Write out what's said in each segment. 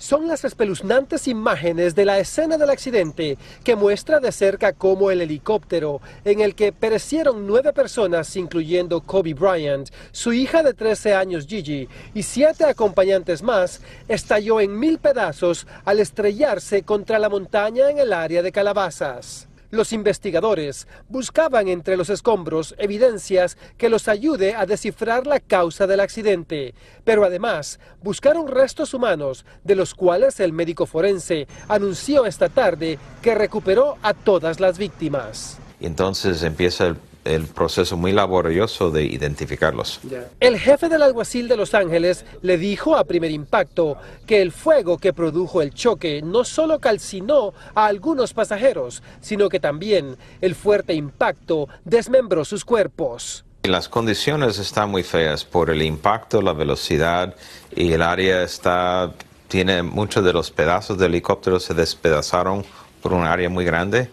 son las espeluznantes imágenes de la escena del accidente que muestra de cerca cómo el helicóptero en el que perecieron nueve personas, incluyendo Kobe Bryant, su hija de 13 años Gigi y siete acompañantes más, estalló en mil pedazos al estrellarse contra la montaña en el área de Calabazas. Los investigadores buscaban entre los escombros evidencias que los ayude a descifrar la causa del accidente, pero además buscaron restos humanos, de los cuales el médico forense anunció esta tarde que recuperó a todas las víctimas. entonces empieza el el proceso muy laborioso de identificarlos. El jefe del alguacil de Los Ángeles le dijo a primer impacto que el fuego que produjo el choque no solo calcinó a algunos pasajeros, sino que también el fuerte impacto desmembró sus cuerpos. Las condiciones están muy feas por el impacto, la velocidad y el área está tiene muchos de los pedazos de helicóptero se despedazaron por un área muy grande.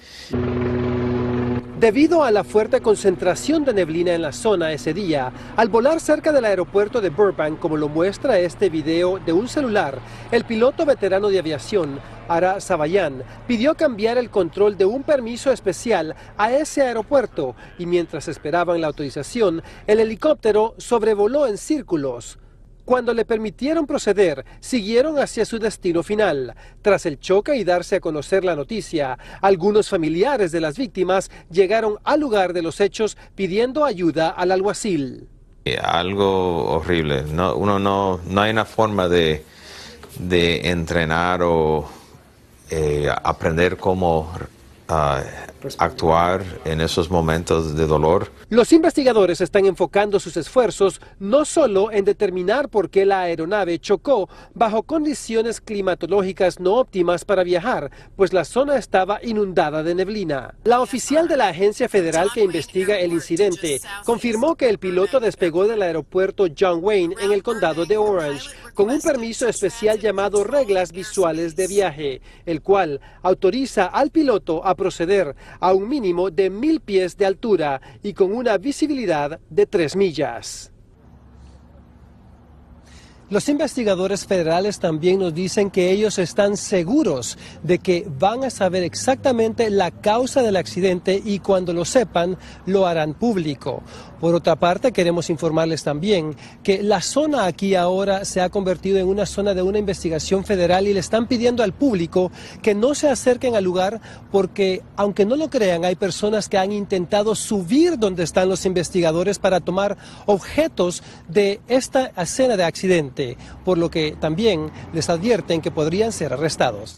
Debido a la fuerte concentración de neblina en la zona ese día, al volar cerca del aeropuerto de Burbank, como lo muestra este video de un celular, el piloto veterano de aviación, Ara Sabayan, pidió cambiar el control de un permiso especial a ese aeropuerto y mientras esperaban la autorización, el helicóptero sobrevoló en círculos. Cuando le permitieron proceder, siguieron hacia su destino final. Tras el choque y darse a conocer la noticia, algunos familiares de las víctimas llegaron al lugar de los hechos pidiendo ayuda al alguacil. Eh, algo horrible. No, uno no, no hay una forma de, entrenar o eh, aprender cómo ah, actuar en esos momentos de dolor. Los investigadores están enfocando sus esfuerzos no solo en determinar por qué la aeronave chocó bajo condiciones climatológicas no óptimas para viajar, pues la zona estaba inundada de neblina. La oficial de la agencia federal que investiga el incidente confirmó que el piloto despegó del aeropuerto John Wayne en el condado de Orange con un permiso especial llamado reglas visuales de viaje, el cual autoriza al piloto a proceder a un mínimo de mil pies de altura y con una visibilidad de tres millas. Los investigadores federales también nos dicen que ellos están seguros de que van a saber exactamente la causa del accidente y cuando lo sepan lo harán público. Por otra parte, queremos informarles también que la zona aquí ahora se ha convertido en una zona de una investigación federal y le están pidiendo al público que no se acerquen al lugar porque, aunque no lo crean, hay personas que han intentado subir donde están los investigadores para tomar objetos de esta escena de accidente, por lo que también les advierten que podrían ser arrestados.